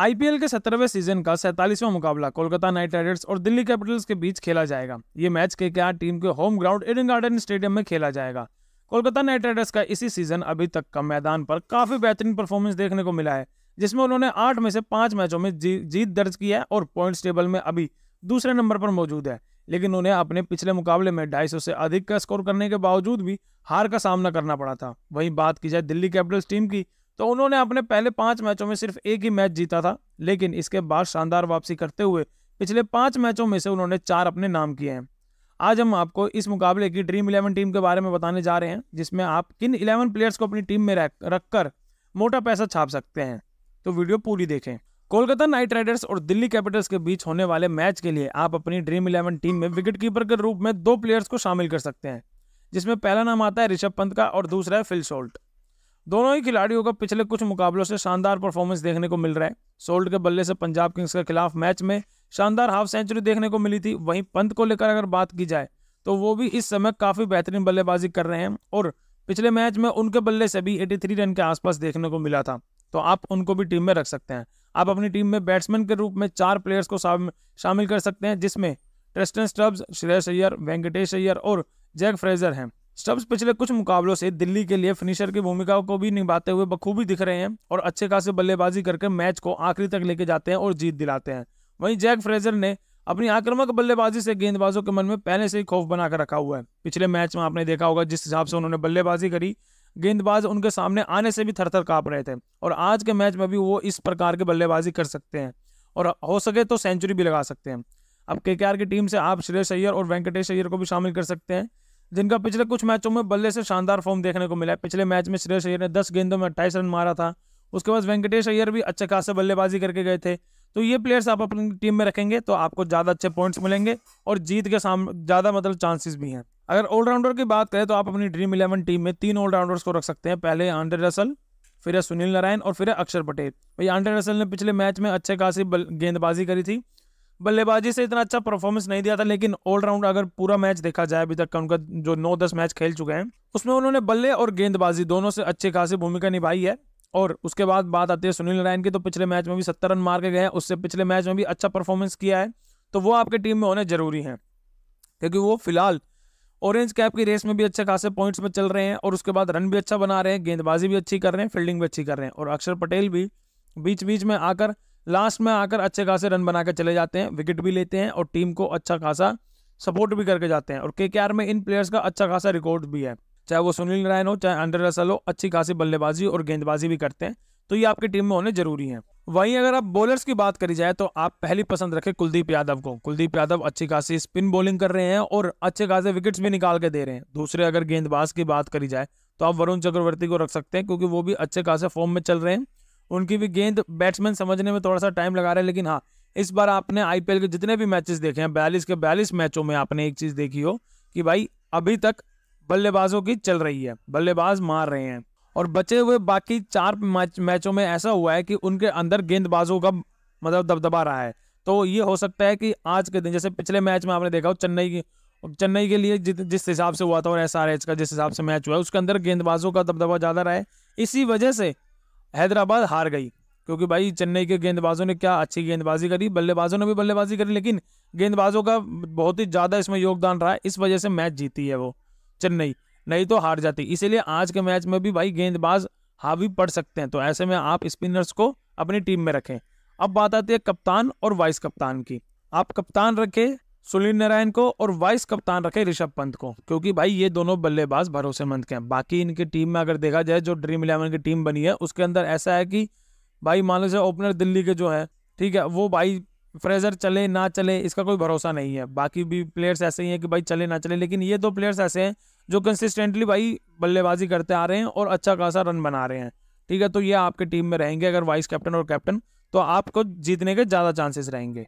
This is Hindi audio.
आईपीएल के सत्रहवें सीजन का सैंतालीसवां मुकाबला कोलकाता नाइट राइडर्स और दिल्ली कैपिटल्स के बीच खेला जाएगा ये मैच के क्या टीम के home ground Eden Garden stadium में खेला जाएगा कोलकाता नाइट राइडर्स का इसी सीजन अभी तक का मैदान पर काफी बेहतरीन परफॉर्मेंस देखने को मिला है जिसमें उन्होंने आठ में से पांच मैचों में जी, जीत दर्ज की है और पॉइंट्स टेबल में अभी दूसरे नंबर पर मौजूद है लेकिन उन्हें अपने पिछले मुकाबले में ढाई से अधिक का स्कोर करने के बावजूद भी हार का सामना करना पड़ा था वहीं बात की जाए दिल्ली कैपिटल्स टीम की तो उन्होंने अपने पहले पाँच मैचों में सिर्फ एक ही मैच जीता था लेकिन इसके बाद शानदार वापसी करते हुए पिछले पाँच मैचों में से उन्होंने चार अपने नाम किए हैं आज हम आपको इस मुकाबले की ड्रीम इलेवन टीम के बारे में बताने जा रहे हैं जिसमें आप किन इलेवन प्लेयर्स को अपनी टीम में रख कर मोटा पैसा छाप सकते हैं तो वीडियो पूरी देखें कोलकाता नाइट राइडर्स और दिल्ली कैपिटल्स के बीच होने वाले मैच के लिए आप अपनी ड्रीम इलेवन टीम में विकेट कीपर के रूप में दो प्लेयर्स को शामिल कर सकते हैं जिसमें पहला नाम आता है ऋषभ पंत का और दूसरा है फिल शोल्ट दोनों ही खिलाड़ियों का पिछले कुछ मुकाबलों से शानदार परफॉर्मेंस देखने को मिल रहा है सोल्ट के बल्ले से पंजाब किंग्स के खिलाफ मैच में शानदार हाफ सेंचुरी देखने को मिली थी वहीं पंत को लेकर अगर बात की जाए तो वो भी इस समय काफ़ी बेहतरीन बल्लेबाजी कर रहे हैं और पिछले मैच में उनके बल्ले से भी एटी रन के आसपास देखने को मिला था तो आप उनको भी टीम में रख सकते हैं आप अपनी टीम में बैट्समैन के रूप में चार प्लेयर्स को शामिल कर सकते हैं जिसमें ट्रेस्टन स्टब्स श्रेयस अय्यर वेंकटेश अय्यर और जैक फ्रेजर हैं स्टब्स पिछले कुछ मुकाबलों से दिल्ली के लिए फिनिशर की भूमिका को भी निभाते हुए बखूबी दिख रहे हैं और अच्छे खासे बल्लेबाजी करके मैच को आखिरी तक लेके जाते हैं और जीत दिलाते हैं वहीं जैक फ्रेजर ने अपनी आक्रमक बल्लेबाजी से गेंदबाजों के मन में पहले से ही खौफ बनाकर रखा हुआ है पिछले मैच में आपने देखा होगा जिस हिसाब से उन्होंने बल्लेबाजी करी गेंदबाज उनके सामने आने से भी थरथर काँप रहे थे और आज के मैच में भी वो इस प्रकार की बल्लेबाजी कर सकते हैं और हो सके तो सेंचुरी भी लगा सकते हैं अब के की टीम से आप श्रेयस अय्यर और वेंकटेश अय्यर को भी शामिल कर सकते हैं जिनका पिछले कुछ मैचों में बल्ले से शानदार फॉर्म देखने को मिला है पिछले मैच में श्रेयस अय्यर ने दस गेंदों में अट्ठाईस रन मारा था उसके बाद वेंकटेश अय्यर भी अच्छे खासे बल्लेबाजी करके गए थे तो ये प्लेयर्स आप अपनी टीम में रखेंगे तो आपको ज़्यादा अच्छे पॉइंट्स मिलेंगे और जीत के साम ज़्यादा मतलब चांसेस भी हैं अगर ऑलराउंडर की बात करें तो आप अपनी ड्रीम इलेवन टीम में तीन ऑलराउंडर्स को रख सकते हैं पहले आंड्रे रसल फिर है सुनील नारायण और फिर है अक्षर पटेल भाई आंड्रे रसल ने पिछले मैच में अच्छे खासी गेंदबाजी करी थी बल्लेबाजी से इतना अच्छा परफॉर्मेंस नहीं दिया था लेकिन ऑलराउंड अगर पूरा मैच देखा जाए अभी तक का उनका जो नौ दस मैच खेल चुके हैं उसमें उन्होंने बल्ले और गेंदबाजी दोनों से अच्छे खासी भूमिका निभाई है और उसके बाद बात आती है सुनील नारायण की तो पिछले मैच में भी सत्तर रन मार के गए हैं उससे पिछले मैच में भी अच्छा परफॉर्मेंस किया है तो वो आपके टीम में होने जरूरी हैं क्योंकि वो फिलहाल ऑरेंज कैप की रेस में भी अच्छे खासे पॉइंट्स में चल रहे हैं और उसके बाद रन भी अच्छा बना रहे हैं गेंदबाजी भी अच्छी कर रहे हैं फील्डिंग भी अच्छी कर रहे हैं और अक्षर पटेल भी बीच बीच में आकर लास्ट में आकर अच्छे खासे रन बना के चले जाते हैं विकेट भी लेते हैं और टीम को अच्छा खासा सपोर्ट भी करके जाते हैं और के में इन प्लेयर्स का अच्छा खासा रिकॉर्ड भी है चाहे वो सुनील नारायण हो चाहे अंडर रसल हो अच्छी खासी बल्लेबाजी और गेंदबाजी भी करते हैं तो ये आपकी टीम में होने जरूरी है वहीं अगर आप बॉलर्स की बात करी जाए तो आप पहली पसंद रखें कुलदीप यादव को कुलदीप यादव अच्छी खासी स्पिन बॉलिंग कर रहे हैं और अच्छे खासे विकेट्स भी निकाल के दे रहे हैं दूसरे अगर गेंदबाज की बात करी जाए तो आप वरुण चक्रवर्ती को रख सकते हैं क्योंकि वो भी अच्छे खासे फॉर्म में चल रहे हैं उनकी भी गेंद बैट्समैन समझने में थोड़ा सा टाइम लगा रहे हैं लेकिन हाँ इस बार आपने आई के जितने भी मैचेस देखे हैं बयालीस के बयालीस मैचों में आपने एक चीज़ देखी हो कि भाई अभी तक बल्लेबाजों की चल रही है बल्लेबाज मार रहे हैं और बचे हुए बाकी चार मैच मैचों में ऐसा हुआ है कि उनके अंदर गेंदबाजों का मतलब दबदबा रहा है तो ये हो सकता है कि आज के दिन जैसे पिछले मैच में आपने देखा हो चेन्नई की चेन्नई के लिए जित जिस हिसाब से हुआ था और एस का जिस हिसाब से मैच हुआ है उसके अंदर गेंदबाजों का दबदबा ज़्यादा रहा है इसी वजह से हैदराबाद हार गई क्योंकि भाई चेन्नई के गेंदबाजों ने क्या अच्छी गेंदबाजी करी बल्लेबाजों ने भी बल्लेबाजी करी लेकिन गेंदबाजों का बहुत ही ज़्यादा इसमें योगदान रहा है इस वजह से मैच जीती है वो चेन्नई नहीं तो हार जाती इसीलिए आज के मैच में भी भाई गेंदबाज हावी पड़ सकते हैं तो ऐसे में आप स्पिनर्स को अपनी टीम में रखें अब बात आती है कप्तान और वाइस कप्तान की आप कप्तान रखें सुनील नारायण को और वाइस कप्तान रखे ऋषभ पंत को क्योंकि भाई ये दोनों बल्लेबाज भरोसेमंद के हैं बाकी इनकी टीम में अगर देखा जाए जो ड्रीम इलेवन की टीम बनी है उसके अंदर ऐसा है कि भाई मान लो जैसे ओपनर दिल्ली के जो है ठीक है वो भाई फ्रेजर चले ना चले इसका कोई भरोसा नहीं है बाकी भी प्लेयर्स ऐसे ही हैं कि भाई चले ना चले लेकिन ये दो प्लेयर्स ऐसे हैं जो कंसिस्टेंटली भाई बल्लेबाजी करते आ रहे हैं और अच्छा खासा रन बना रहे हैं ठीक है तो ये आपके टीम में रहेंगे अगर वाइस कैप्टन और कैप्टन तो आपको जीतने के ज़्यादा चांसेस रहेंगे